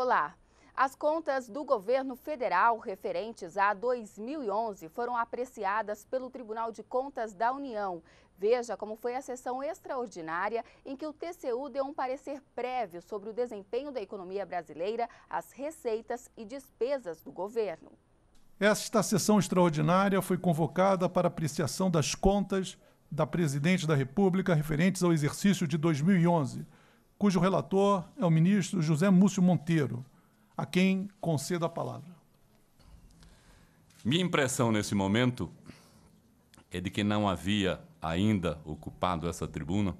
Olá. As contas do governo federal referentes a 2011 foram apreciadas pelo Tribunal de Contas da União. Veja como foi a sessão extraordinária em que o TCU deu um parecer prévio sobre o desempenho da economia brasileira, as receitas e despesas do governo. Esta sessão extraordinária foi convocada para apreciação das contas da Presidente da República referentes ao exercício de 2011 cujo relator é o ministro José Múcio Monteiro, a quem concedo a palavra. Minha impressão nesse momento é de que não havia ainda ocupado essa tribuna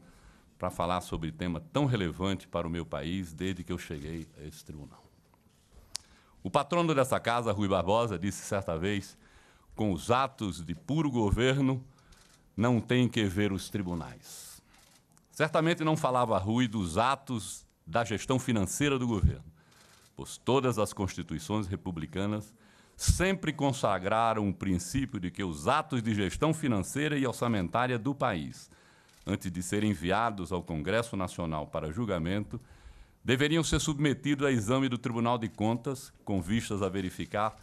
para falar sobre tema tão relevante para o meu país desde que eu cheguei a esse tribunal. O patrono dessa casa, Rui Barbosa, disse certa vez: com os atos de puro governo não tem que ver os tribunais. Certamente não falava Rui dos atos da gestão financeira do governo, pois todas as constituições republicanas sempre consagraram o princípio de que os atos de gestão financeira e orçamentária do país, antes de serem enviados ao Congresso Nacional para julgamento, deveriam ser submetidos a exame do Tribunal de Contas, com vistas a verificar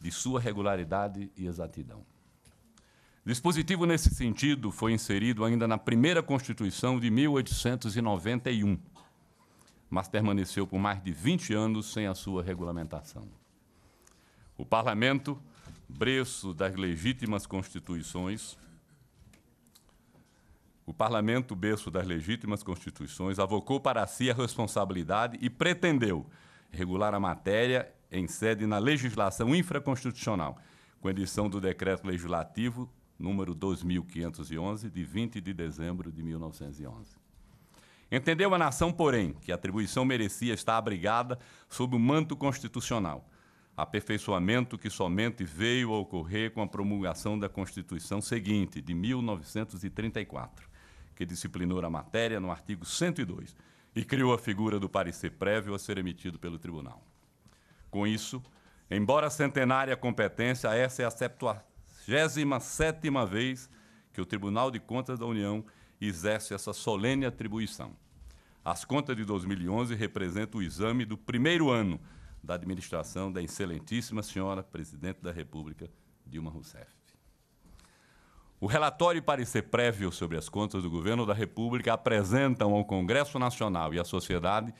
de sua regularidade e exatidão. Dispositivo nesse sentido foi inserido ainda na primeira Constituição de 1891, mas permaneceu por mais de 20 anos sem a sua regulamentação. O Parlamento, berço das legítimas constituições, o Parlamento, berço das legítimas constituições, avocou para si a responsabilidade e pretendeu regular a matéria em sede na legislação infraconstitucional, com edição do decreto legislativo número 2511, de 20 de dezembro de 1911. Entendeu a nação, porém, que a atribuição merecia estar abrigada sob o manto constitucional, aperfeiçoamento que somente veio a ocorrer com a promulgação da Constituição seguinte, de 1934, que disciplinou a matéria no artigo 102 e criou a figura do parecer prévio a ser emitido pelo tribunal. Com isso, embora centenária a competência, essa é a 27 vez que o Tribunal de Contas da União exerce essa solene atribuição. As contas de 2011 representam o exame do primeiro ano da administração da excelentíssima senhora Presidente da República, Dilma Rousseff. O relatório e parecer prévio sobre as contas do Governo da República apresentam ao Congresso Nacional e à sociedade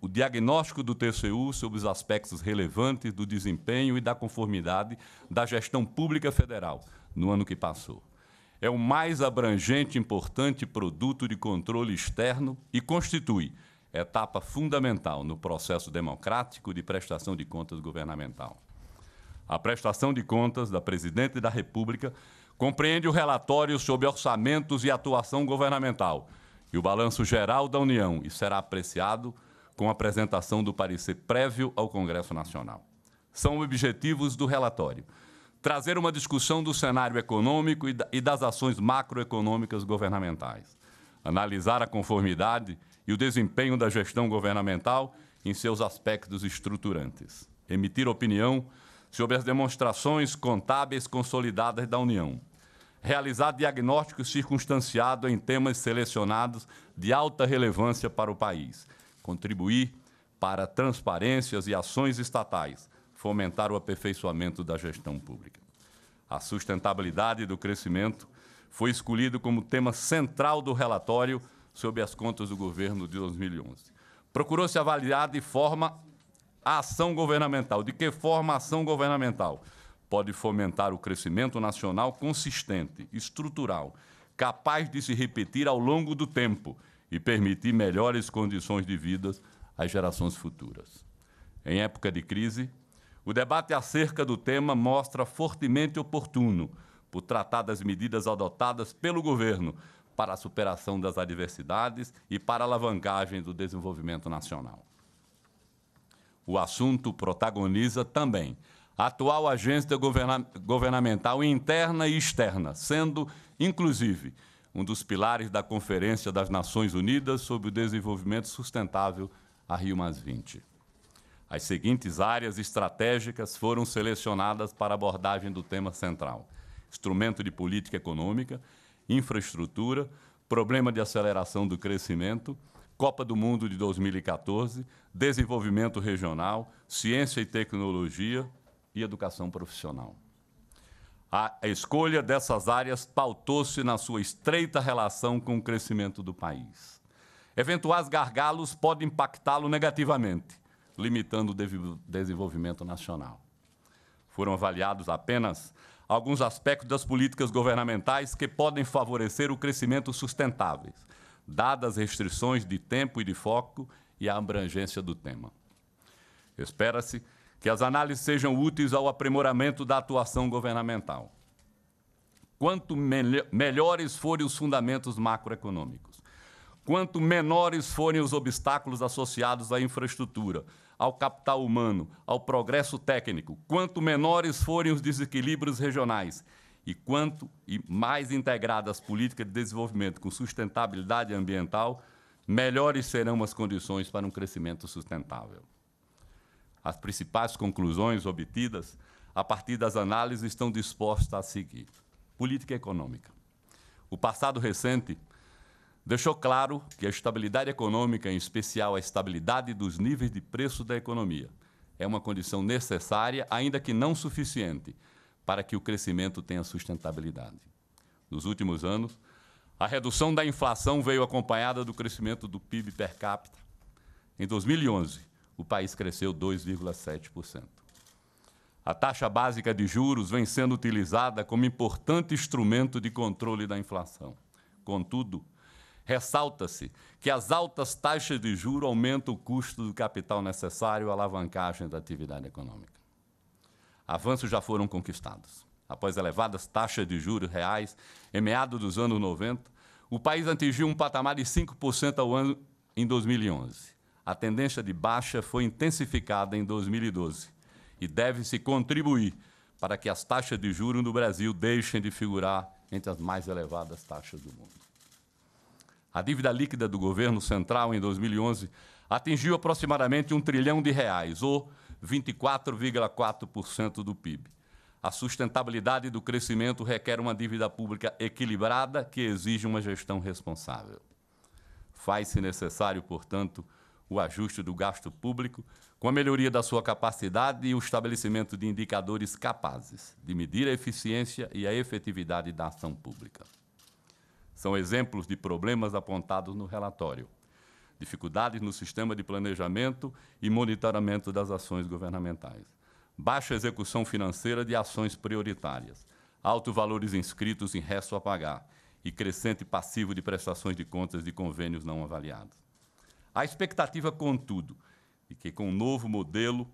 o diagnóstico do TCU sobre os aspectos relevantes do desempenho e da conformidade da gestão pública federal no ano que passou. É o mais abrangente e importante produto de controle externo e constitui etapa fundamental no processo democrático de prestação de contas governamental. A prestação de contas da Presidente da República compreende o relatório sobre orçamentos e atuação governamental e o balanço geral da União e será apreciado com a apresentação do parecer prévio ao Congresso Nacional. São objetivos do relatório: trazer uma discussão do cenário econômico e das ações macroeconômicas governamentais, analisar a conformidade e o desempenho da gestão governamental em seus aspectos estruturantes, emitir opinião sobre as demonstrações contábeis consolidadas da União, realizar diagnóstico circunstanciado em temas selecionados de alta relevância para o país, contribuir para transparências e ações estatais, fomentar o aperfeiçoamento da gestão pública. A sustentabilidade do crescimento foi escolhido como tema central do relatório sobre as contas do governo de 2011. Procurou-se avaliar de forma a ação governamental. De que forma a ação governamental? pode fomentar o crescimento nacional consistente, estrutural, capaz de se repetir ao longo do tempo e permitir melhores condições de vida às gerações futuras. Em época de crise, o debate acerca do tema mostra fortemente oportuno por tratar das medidas adotadas pelo governo para a superação das adversidades e para a alavancagem do desenvolvimento nacional. O assunto protagoniza também atual agência governa governamental interna e externa, sendo, inclusive, um dos pilares da Conferência das Nações Unidas sobre o Desenvolvimento Sustentável, a Rio As seguintes áreas estratégicas foram selecionadas para abordagem do tema central: instrumento de política econômica, infraestrutura, problema de aceleração do crescimento, Copa do Mundo de 2014, desenvolvimento regional, ciência e tecnologia, e educação profissional. A escolha dessas áreas pautou-se na sua estreita relação com o crescimento do país. Eventuais gargalos podem impactá-lo negativamente, limitando o desenvolvimento nacional. Foram avaliados apenas alguns aspectos das políticas governamentais que podem favorecer o crescimento sustentável, dadas as restrições de tempo e de foco e a abrangência do tema. Espera-se que as análises sejam úteis ao aprimoramento da atuação governamental. Quanto melhores forem os fundamentos macroeconômicos, quanto menores forem os obstáculos associados à infraestrutura, ao capital humano, ao progresso técnico, quanto menores forem os desequilíbrios regionais e quanto e mais integradas as políticas de desenvolvimento com sustentabilidade ambiental, melhores serão as condições para um crescimento sustentável. As principais conclusões obtidas a partir das análises estão dispostas a seguir. Política econômica. O passado recente deixou claro que a estabilidade econômica, em especial a estabilidade dos níveis de preço da economia, é uma condição necessária, ainda que não suficiente, para que o crescimento tenha sustentabilidade. Nos últimos anos, a redução da inflação veio acompanhada do crescimento do PIB per capita. Em 2011, o país cresceu 2,7%. A taxa básica de juros vem sendo utilizada como importante instrumento de controle da inflação. Contudo, ressalta-se que as altas taxas de juro aumentam o custo do capital necessário à alavancagem da atividade econômica. Avanços já foram conquistados. Após elevadas taxas de juros reais em meados dos anos 90, o país atingiu um patamar de 5% ao ano em 2011 a tendência de baixa foi intensificada em 2012 e deve-se contribuir para que as taxas de juros no Brasil deixem de figurar entre as mais elevadas taxas do mundo. A dívida líquida do governo central em 2011 atingiu aproximadamente um trilhão de reais, ou 24,4% do PIB. A sustentabilidade do crescimento requer uma dívida pública equilibrada que exige uma gestão responsável. Faz-se necessário, portanto, o ajuste do gasto público, com a melhoria da sua capacidade e o estabelecimento de indicadores capazes de medir a eficiência e a efetividade da ação pública. São exemplos de problemas apontados no relatório. Dificuldades no sistema de planejamento e monitoramento das ações governamentais. Baixa execução financeira de ações prioritárias. Altos valores inscritos em resto a pagar. E crescente passivo de prestações de contas de convênios não avaliados. A expectativa, contudo, é que com o um novo modelo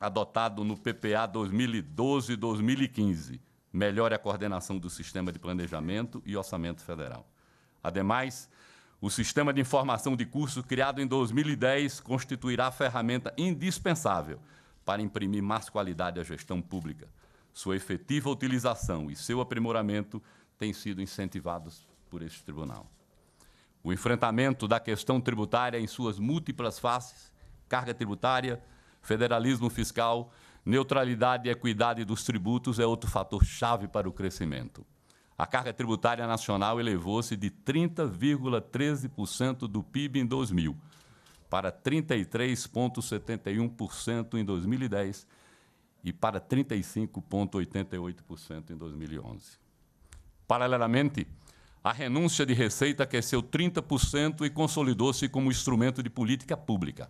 adotado no PPA 2012-2015, melhore a coordenação do sistema de planejamento e orçamento federal. Ademais, o sistema de informação de curso criado em 2010 constituirá a ferramenta indispensável para imprimir mais qualidade à gestão pública. Sua efetiva utilização e seu aprimoramento têm sido incentivados por este tribunal. O enfrentamento da questão tributária em suas múltiplas faces, carga tributária, federalismo fiscal, neutralidade e equidade dos tributos é outro fator chave para o crescimento. A carga tributária nacional elevou-se de 30,13% do PIB em 2000 para 33,71% em 2010 e para 35,88% em 2011. Paralelamente, a renúncia de receita aqueceu 30% e consolidou-se como instrumento de política pública.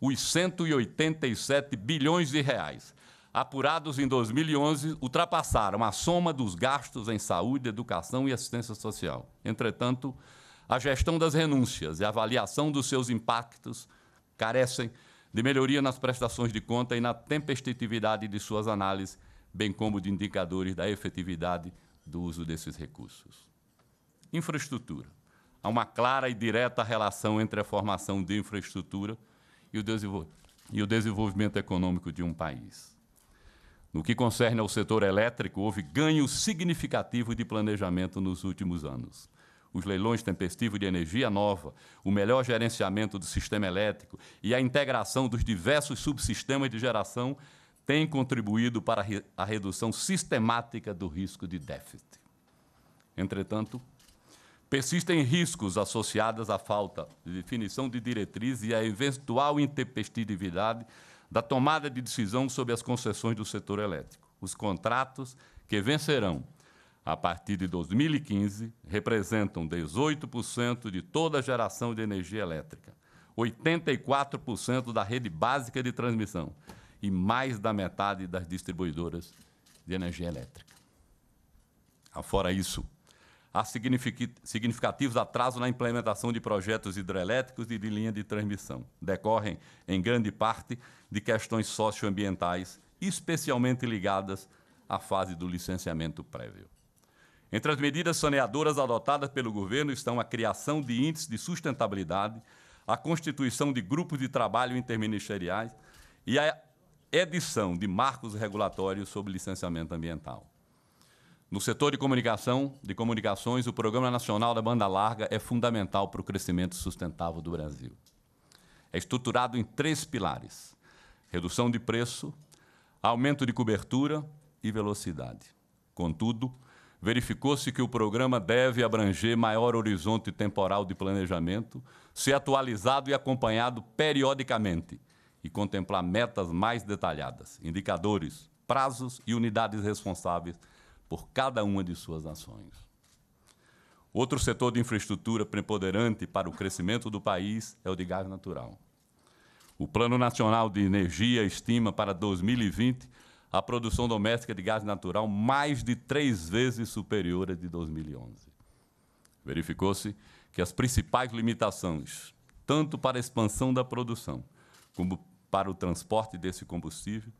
Os 187 bilhões de reais apurados em 2011 ultrapassaram a soma dos gastos em saúde, educação e assistência social. Entretanto, a gestão das renúncias e a avaliação dos seus impactos carecem de melhoria nas prestações de conta e na tempestividade de suas análises, bem como de indicadores da efetividade do uso desses recursos. Infraestrutura. Há uma clara e direta relação entre a formação de infraestrutura e o, e o desenvolvimento econômico de um país. No que concerne ao setor elétrico, houve ganho significativo de planejamento nos últimos anos. Os leilões tempestivos de energia nova, o melhor gerenciamento do sistema elétrico e a integração dos diversos subsistemas de geração têm contribuído para a redução sistemática do risco de déficit. Entretanto, Persistem riscos associados à falta de definição de diretriz e à eventual intempestividade da tomada de decisão sobre as concessões do setor elétrico. Os contratos que vencerão a partir de 2015 representam 18% de toda a geração de energia elétrica, 84% da rede básica de transmissão e mais da metade das distribuidoras de energia elétrica. Afora isso, há significativos atrasos na implementação de projetos hidrelétricos e de linha de transmissão. Decorrem, em grande parte, de questões socioambientais, especialmente ligadas à fase do licenciamento prévio. Entre as medidas saneadoras adotadas pelo governo estão a criação de índices de sustentabilidade, a constituição de grupos de trabalho interministeriais e a edição de marcos regulatórios sobre licenciamento ambiental. No setor de comunicação, de comunicações, o Programa Nacional da Banda Larga é fundamental para o crescimento sustentável do Brasil. É estruturado em três pilares: redução de preço, aumento de cobertura e velocidade. Contudo, verificou-se que o programa deve abranger maior horizonte temporal de planejamento, ser atualizado e acompanhado periodicamente e contemplar metas mais detalhadas, indicadores, prazos e unidades responsáveis por cada uma de suas nações. Outro setor de infraestrutura preponderante para o crescimento do país é o de gás natural. O Plano Nacional de Energia estima para 2020 a produção doméstica de gás natural mais de três vezes superior à de 2011. Verificou-se que as principais limitações, tanto para a expansão da produção como para o transporte desse combustível,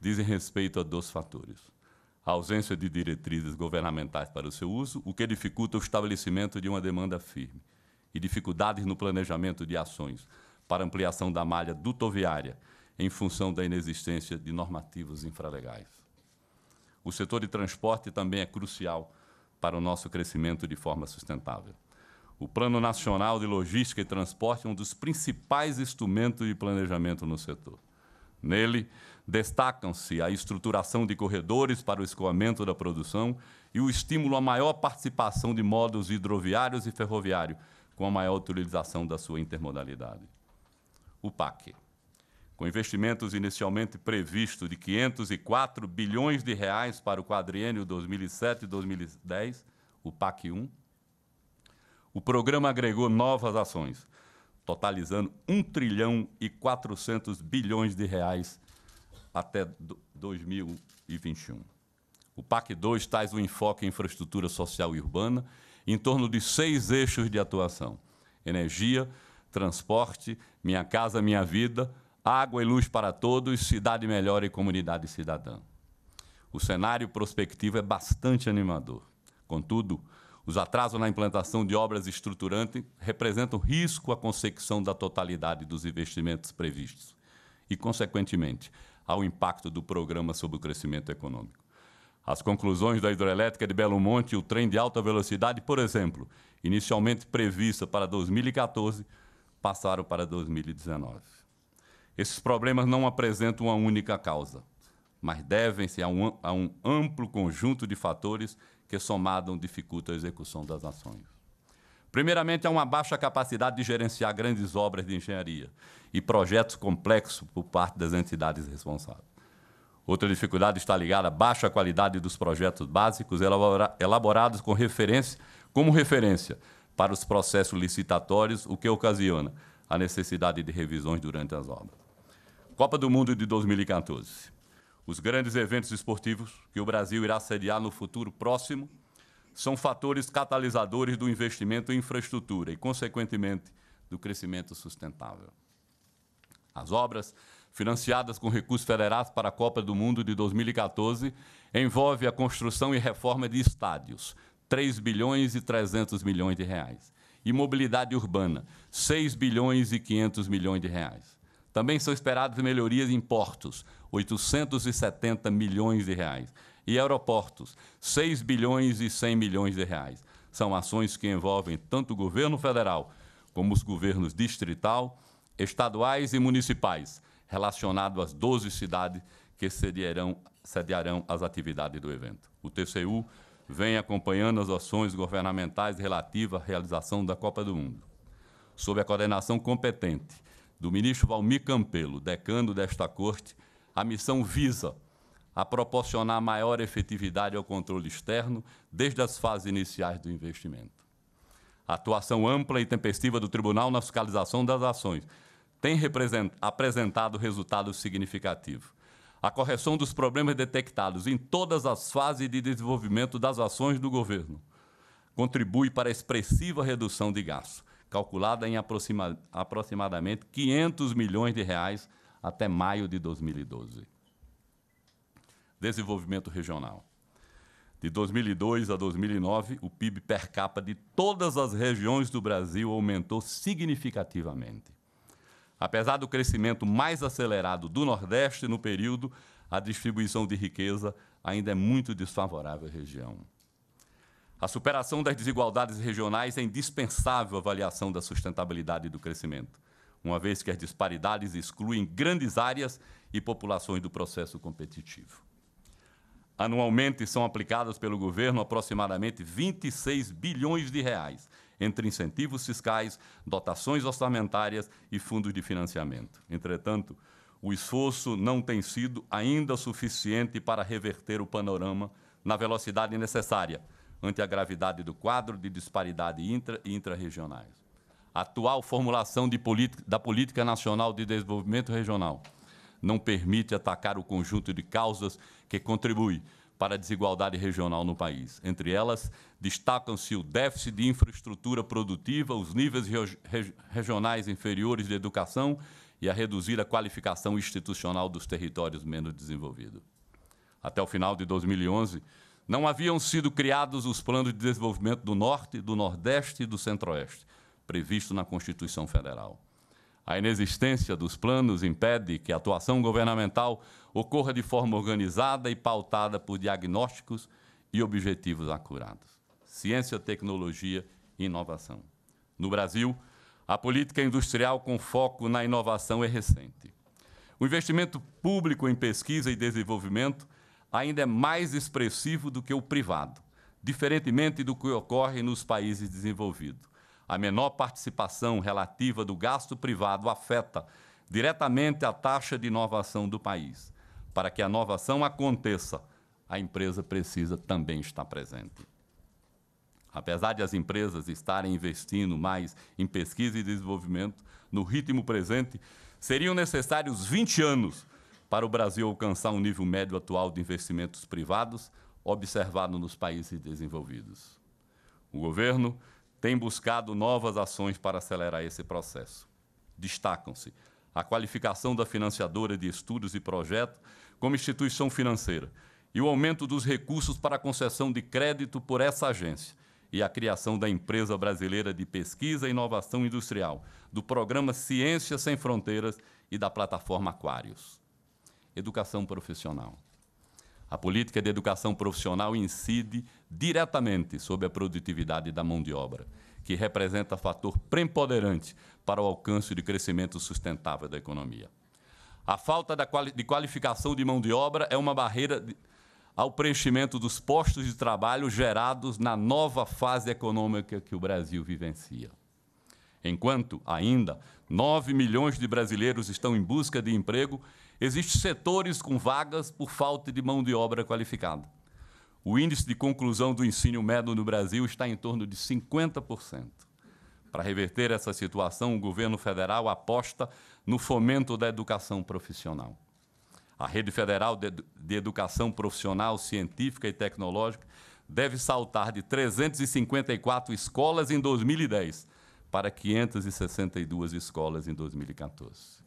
dizem respeito a dois fatores a ausência de diretrizes governamentais para o seu uso, o que dificulta o estabelecimento de uma demanda firme, e dificuldades no planejamento de ações para ampliação da malha dutoviária, em função da inexistência de normativos infralegais. O setor de transporte também é crucial para o nosso crescimento de forma sustentável. O Plano Nacional de Logística e Transporte é um dos principais instrumentos de planejamento no setor. Nele, destacam-se a estruturação de corredores para o escoamento da produção e o estímulo à maior participação de modos hidroviários e ferroviário, com a maior utilização da sua intermodalidade. O PAC, com investimentos inicialmente previstos de 504 bilhões de reais para o quadriênio 2007-2010, o PAC 1, o programa agregou novas ações, totalizando 1 trilhão e 400 bilhões de reais até 2021. O PAC 2 traz um enfoque em infraestrutura social e urbana em torno de seis eixos de atuação: energia, transporte, minha casa, minha vida, água e luz para todos, cidade melhor e comunidade cidadã. O cenário prospectivo é bastante animador. Contudo, os atrasos na implantação de obras estruturantes representam risco à consecução da totalidade dos investimentos previstos e, consequentemente, ao impacto do programa sobre o crescimento econômico. As conclusões da hidrelétrica de Belo Monte e o trem de alta velocidade, por exemplo, inicialmente prevista para 2014, passaram para 2019. Esses problemas não apresentam uma única causa, mas devem-se a, um, a um amplo conjunto de fatores que somadam dificulta a execução das ações. Primeiramente, há uma baixa capacidade de gerenciar grandes obras de engenharia e projetos complexos por parte das entidades responsáveis. Outra dificuldade está ligada à baixa qualidade dos projetos básicos elaborados com referência, como referência para os processos licitatórios, o que ocasiona a necessidade de revisões durante as obras. Copa do Mundo de 2014. Os grandes eventos esportivos que o Brasil irá sediar no futuro próximo são fatores catalisadores do investimento em infraestrutura e, consequentemente, do crescimento sustentável. As obras financiadas com recursos federais para a Copa do Mundo de 2014 envolve a construção e reforma de estádios, 3 bilhões e 300 milhões de reais, e mobilidade urbana, 6 bilhões e 500 milhões de reais. Também são esperadas melhorias em portos, 870 milhões de reais. E aeroportos, 6 bilhões e 100 milhões de reais. São ações que envolvem tanto o governo federal como os governos distrital, estaduais e municipais, relacionado às 12 cidades que sediarão, sediarão as atividades do evento. O TCU vem acompanhando as ações governamentais relativas à realização da Copa do Mundo. Sob a coordenação competente do ministro Valmir Campelo, decano desta Corte, a missão visa a proporcionar maior efetividade ao controle externo desde as fases iniciais do investimento. A atuação ampla e tempestiva do tribunal na fiscalização das ações tem apresentado resultados significativos. A correção dos problemas detectados em todas as fases de desenvolvimento das ações do governo contribui para a expressiva redução de gastos, calculada em aproxima, aproximadamente 500 milhões de reais até maio de 2012. Desenvolvimento regional. De 2002 a 2009, o PIB per capita de todas as regiões do Brasil aumentou significativamente. Apesar do crescimento mais acelerado do Nordeste no período, a distribuição de riqueza ainda é muito desfavorável à região. A superação das desigualdades regionais é indispensável à avaliação da sustentabilidade do crescimento uma vez que as disparidades excluem grandes áreas e populações do processo competitivo. Anualmente são aplicadas pelo governo aproximadamente 26 bilhões de reais entre incentivos fiscais, dotações orçamentárias e fundos de financiamento. Entretanto, o esforço não tem sido ainda suficiente para reverter o panorama na velocidade necessária ante a gravidade do quadro de disparidade intra e intrarregionais atual formulação da Política Nacional de Desenvolvimento Regional não permite atacar o conjunto de causas que contribui para a desigualdade regional no país. Entre elas, destacam-se o déficit de infraestrutura produtiva, os níveis re regionais inferiores de educação e a reduzir a qualificação institucional dos territórios menos desenvolvidos. Até o final de 2011, não haviam sido criados os planos de desenvolvimento do Norte, do Nordeste e do Centro-Oeste previsto na Constituição Federal. A inexistência dos planos impede que a atuação governamental ocorra de forma organizada e pautada por diagnósticos e objetivos acurados. Ciência, tecnologia e inovação. No Brasil, a política industrial com foco na inovação é recente. O investimento público em pesquisa e desenvolvimento ainda é mais expressivo do que o privado, diferentemente do que ocorre nos países desenvolvidos. A menor participação relativa do gasto privado afeta diretamente a taxa de inovação do país. Para que a inovação aconteça, a empresa precisa também estar presente. Apesar de as empresas estarem investindo mais em pesquisa e desenvolvimento, no ritmo presente, seriam necessários 20 anos para o Brasil alcançar um nível médio atual de investimentos privados observado nos países desenvolvidos. O governo tem buscado novas ações para acelerar esse processo. Destacam-se a qualificação da financiadora de estudos e projetos como instituição financeira e o aumento dos recursos para a concessão de crédito por essa agência e a criação da Empresa Brasileira de Pesquisa e Inovação Industrial, do programa Ciências Sem Fronteiras e da plataforma Aquários. Educação profissional. A política de educação profissional incide diretamente sobre a produtividade da mão de obra, que representa fator preponderante para o alcance de crescimento sustentável da economia. A falta de qualificação de mão de obra é uma barreira ao preenchimento dos postos de trabalho gerados na nova fase econômica que o Brasil vivencia. Enquanto, ainda, 9 milhões de brasileiros estão em busca de emprego, existem setores com vagas por falta de mão de obra qualificada. O índice de conclusão do ensino médio no Brasil está em torno de 50%. Para reverter essa situação, o governo federal aposta no fomento da educação profissional. A Rede Federal de Educação Profissional, Científica e Tecnológica deve saltar de 354 escolas em 2010 para 562 escolas em 2014.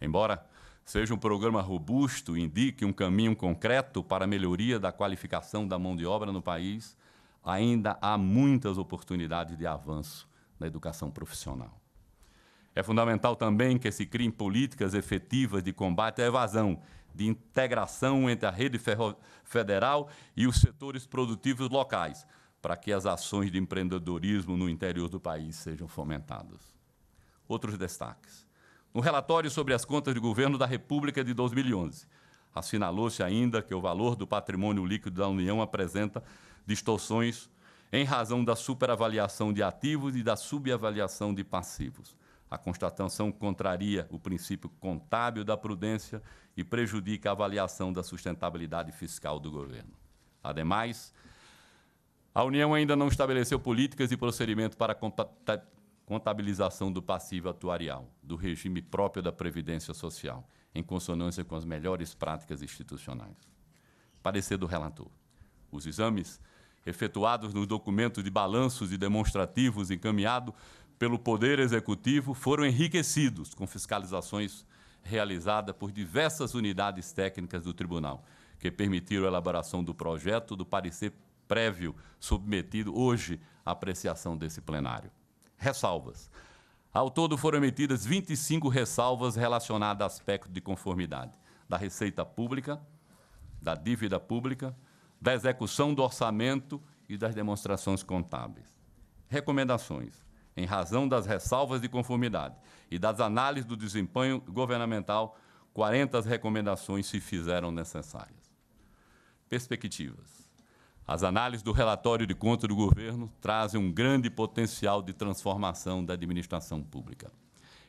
Embora seja um programa robusto e indique um caminho concreto para a melhoria da qualificação da mão de obra no país, ainda há muitas oportunidades de avanço na educação profissional. É fundamental também que se criem políticas efetivas de combate à evasão, de integração entre a rede federal e os setores produtivos locais, para que as ações de empreendedorismo no interior do país sejam fomentadas. Outros destaques. No relatório sobre as contas de governo da República de 2011, assinalou-se ainda que o valor do patrimônio líquido da União apresenta distorções em razão da superavaliação de ativos e da subavaliação de passivos. A constatação contraria o princípio contábil da prudência e prejudica a avaliação da sustentabilidade fiscal do governo. Ademais, a União ainda não estabeleceu políticas e procedimento para contabilização do passivo atuarial, do regime próprio da Previdência Social, em consonância com as melhores práticas institucionais. Parecer do relator. Os exames efetuados nos documentos de balanços e demonstrativos encaminhados pelo Poder Executivo foram enriquecidos com fiscalizações realizadas por diversas unidades técnicas do Tribunal, que permitiram a elaboração do projeto do parecer prévio submetido hoje à apreciação desse plenário. Ressalvas. Ao todo foram emitidas 25 ressalvas relacionadas a aspectos de conformidade da receita pública, da dívida pública, da execução do orçamento e das demonstrações contábeis. Recomendações. Em razão das ressalvas de conformidade e das análises do desempenho governamental, 40 recomendações se fizeram necessárias. Perspectivas. As análises do relatório de contas do governo trazem um grande potencial de transformação da administração pública.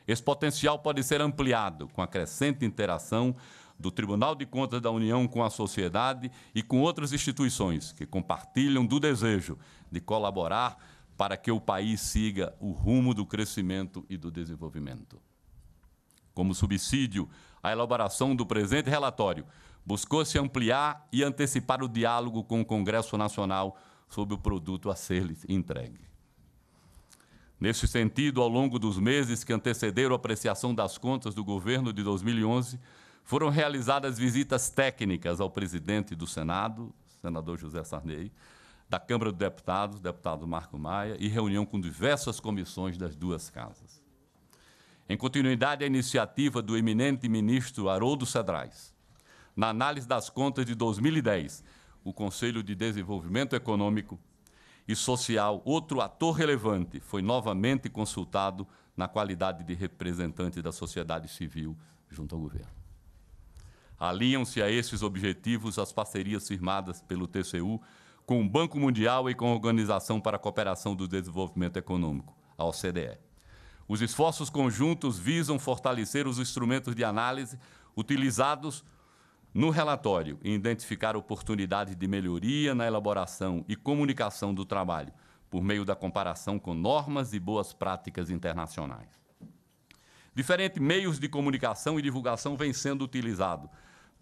Esse potencial pode ser ampliado com a crescente interação do Tribunal de Contas da União com a sociedade e com outras instituições que compartilham do desejo de colaborar para que o país siga o rumo do crescimento e do desenvolvimento. Como subsídio à elaboração do presente relatório, buscou se ampliar e antecipar o diálogo com o Congresso Nacional sobre o produto a ser entregue. Nesse sentido, ao longo dos meses que antecederam a apreciação das contas do governo de 2011, foram realizadas visitas técnicas ao presidente do Senado, senador José Sarney, da Câmara dos Deputados, deputado Marco Maia, e reunião com diversas comissões das duas casas. Em continuidade à iniciativa do eminente ministro Haroldo Cedrais, na análise das contas de 2010, o Conselho de Desenvolvimento Econômico e Social, outro ator relevante, foi novamente consultado na qualidade de representante da sociedade civil junto ao governo. Alinham-se a esses objetivos as parcerias firmadas pelo TCU com o Banco Mundial e com a Organização para a Cooperação do Desenvolvimento Econômico, a OCDE. Os esforços conjuntos visam fortalecer os instrumentos de análise utilizados no relatório, identificar oportunidades de melhoria na elaboração e comunicação do trabalho por meio da comparação com normas e boas práticas internacionais. Diferentes meios de comunicação e divulgação vêm sendo utilizados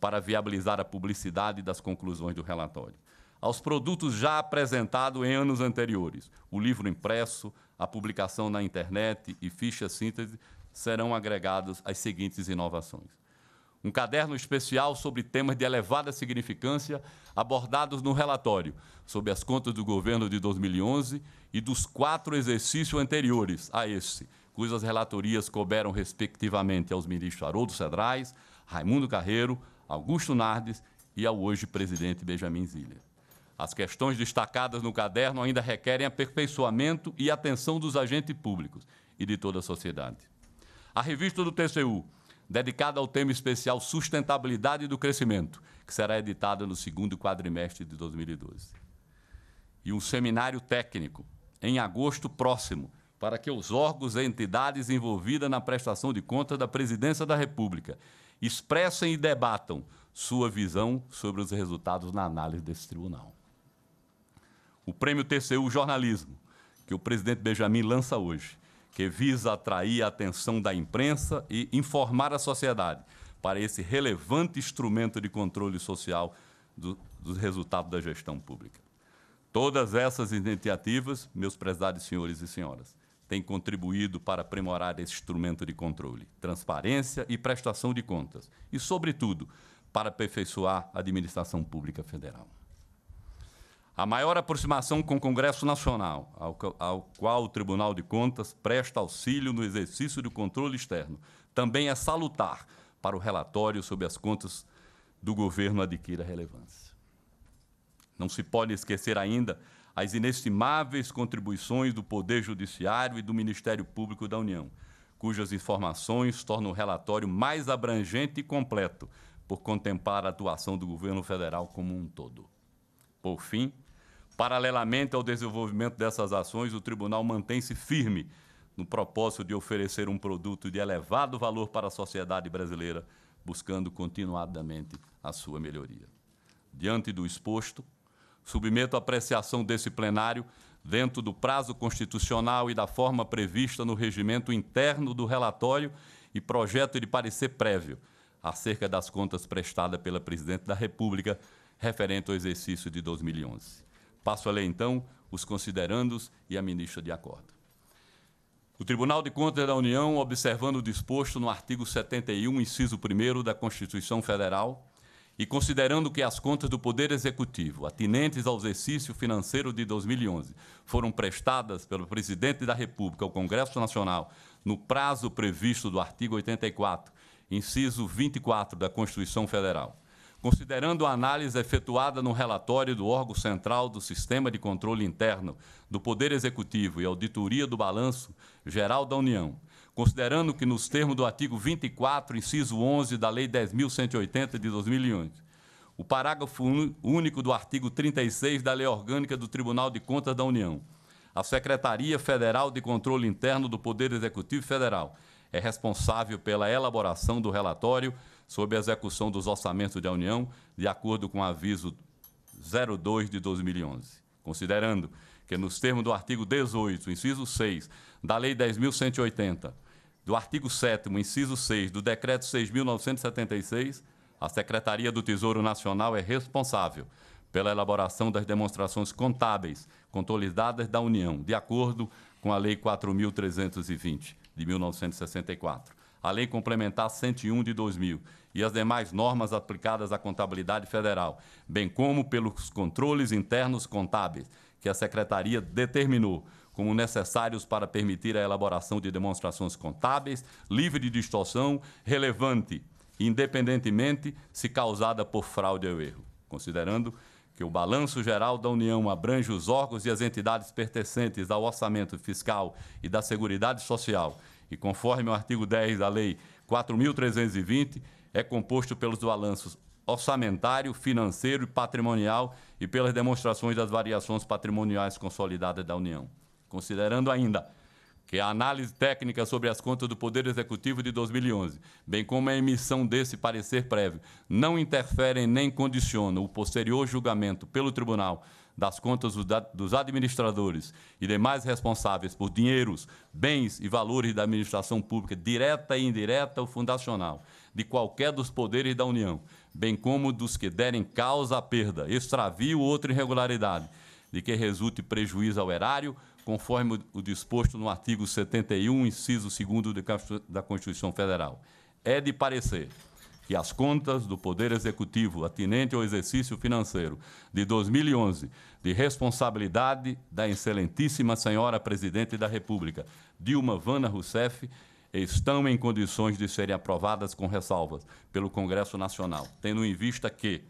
para viabilizar a publicidade das conclusões do relatório. Aos produtos já apresentados em anos anteriores, o livro impresso, a publicação na internet e ficha síntese serão agregados as seguintes inovações um caderno especial sobre temas de elevada significância abordados no relatório sobre as contas do governo de 2011 e dos quatro exercícios anteriores a esse, cujas relatorias couberam respectivamente aos ministros Haroldo Cedrais, Raimundo Carreiro, Augusto Nardes e ao hoje presidente Benjamin Zilha. As questões destacadas no caderno ainda requerem aperfeiçoamento e atenção dos agentes públicos e de toda a sociedade. A revista do TCU dedicada ao tema especial Sustentabilidade do Crescimento, que será editada no segundo quadrimestre de 2012. E um seminário técnico, em agosto próximo, para que os órgãos e entidades envolvidas na prestação de contas da Presidência da República expressem e debatam sua visão sobre os resultados na análise desse tribunal. O Prêmio TCU Jornalismo, que o presidente Benjamin lança hoje, que visa atrair a atenção da imprensa e informar a sociedade para esse relevante instrumento de controle social do, dos resultados da gestão pública. Todas essas iniciativas, meus prezados senhores e senhoras, têm contribuído para aprimorar esse instrumento de controle, transparência e prestação de contas, e, sobretudo, para aperfeiçoar a administração pública federal. A maior aproximação com o Congresso Nacional, ao, qual o Tribunal de Contas presta auxílio no exercício do controle externo, também é salutar para o relatório sobre as contas do governo adquira relevância. Não se pode esquecer ainda as inestimáveis contribuições do Poder Judiciário e do Ministério Público da União, cujas informações tornam o relatório mais abrangente e completo, por contemplar a atuação do governo federal como um todo. Por fim, Paralelamente ao desenvolvimento dessas ações, o tribunal mantém-se firme no propósito de oferecer um produto de elevado valor para a sociedade brasileira, buscando continuadamente a sua melhoria. Diante do exposto, submeto à apreciação desse plenário, dentro do prazo constitucional e da forma prevista no regimento interno do relatório e projeto de parecer prévio acerca das contas prestadas pela Presidente da República referente ao exercício de 2011. Passo a ler, então, os considerandos e a ministra de acordo. O Tribunal de Contas da União, observando o disposto no artigo 71, inciso 1 da Constituição Federal, e considerando que as contas do Poder Executivo atinentes ao exercício financeiro de 2011 foram prestadas pelo Presidente da República ao Congresso Nacional no prazo previsto do artigo 84, inciso 24 da Constituição Federal, considerando a análise efetuada no relatório do órgão central do Sistema de Controle Interno do Poder Executivo e auditoria do Balanço Geral da União, considerando que, nos termos do artigo 24, inciso 11 da Lei 10.180 de 2011, o parágrafo único do artigo 36 da Lei Orgânica do Tribunal de Contas da União, a Secretaria Federal de Controle Interno do Poder Executivo Federal é responsável pela elaboração do relatório sobre a execução dos orçamentos da União, de acordo com o aviso 02 de 2011, considerando que, nos termos do artigo 18, inciso 6, da Lei 10.180, do artigo 7, inciso 6, do Decreto 6.976, a Secretaria do Tesouro Nacional é responsável pela elaboração das demonstrações contábeis controladas da União, de acordo com a Lei 4.320, de 1964 a Lei Complementar 101 de 2000 e as demais normas aplicadas à contabilidade federal, bem como pelos controles internos contábeis que a Secretaria determinou como necessários para permitir a elaboração de demonstrações contábeis livre de distorção, relevante, independentemente se causada por fraude ou erro, considerando que o balanço geral da União abrange os órgãos e as entidades pertencentes ao orçamento fiscal e da Seguridade Social e conforme o artigo 10 da Lei 4.320, é composto pelos balanços orçamentário, financeiro e patrimonial e pelas demonstrações das variações patrimoniais consolidadas da União. Considerando ainda que a análise técnica sobre as contas do Poder Executivo de 2011, bem como a emissão desse parecer prévio, não interferem nem condicionam o posterior julgamento pelo Tribunal das contas dos administradores e demais responsáveis por dinheiros, bens e valores da administração pública direta e indireta ou fundacional, de qualquer dos poderes da União, bem como dos que derem causa à perda, extravio ou outra irregularidade, de que resulte prejuízo ao erário, conforme o disposto no artigo 71, inciso 2 da Constituição Federal. É de parecer que as contas do Poder Executivo atinente ao exercício financeiro de 2011, de responsabilidade da excelentíssima senhora Presidente da República, Dilma Vana Rousseff, estão em condições de serem aprovadas com ressalvas pelo Congresso Nacional, tendo em vista que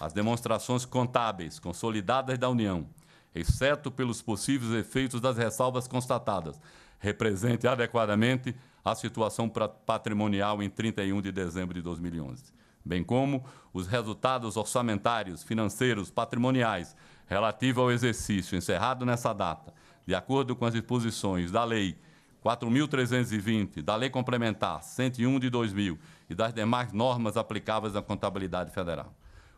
as demonstrações contábeis consolidadas da União, exceto pelos possíveis efeitos das ressalvas constatadas, represente adequadamente a situação patrimonial em 31 de dezembro de 2011, bem como os resultados orçamentários, financeiros, patrimoniais relativos ao exercício encerrado nessa data, de acordo com as disposições da Lei 4.320, da Lei Complementar 101 de 2000 e das demais normas aplicáveis à contabilidade federal.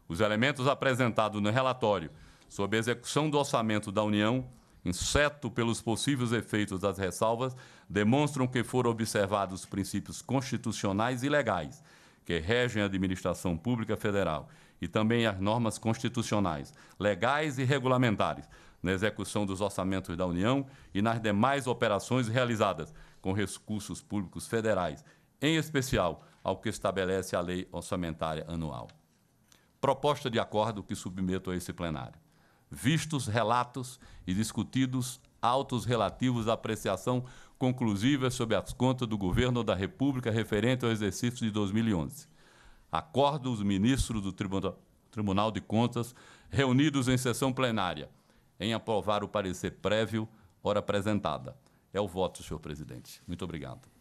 Os elementos apresentados no relatório sobre a execução do orçamento da União, inseto pelos possíveis efeitos das ressalvas, demonstram que foram observados os princípios constitucionais e legais que regem a administração pública federal e também as normas constitucionais, legais e regulamentares na execução dos orçamentos da União e nas demais operações realizadas com recursos públicos federais, em especial ao que estabelece a Lei Orçamentária Anual. Proposta de acordo que submeto a esse plenário. Vistos relatos e discutidos autos relativos à apreciação conclusivas sobre as contas do governo da República referente ao exercício de 2011. Acorda os ministros do Tribunal de Contas reunidos em sessão plenária em aprovar o parecer prévio, ora apresentada. É o voto, senhor presidente. Muito obrigado.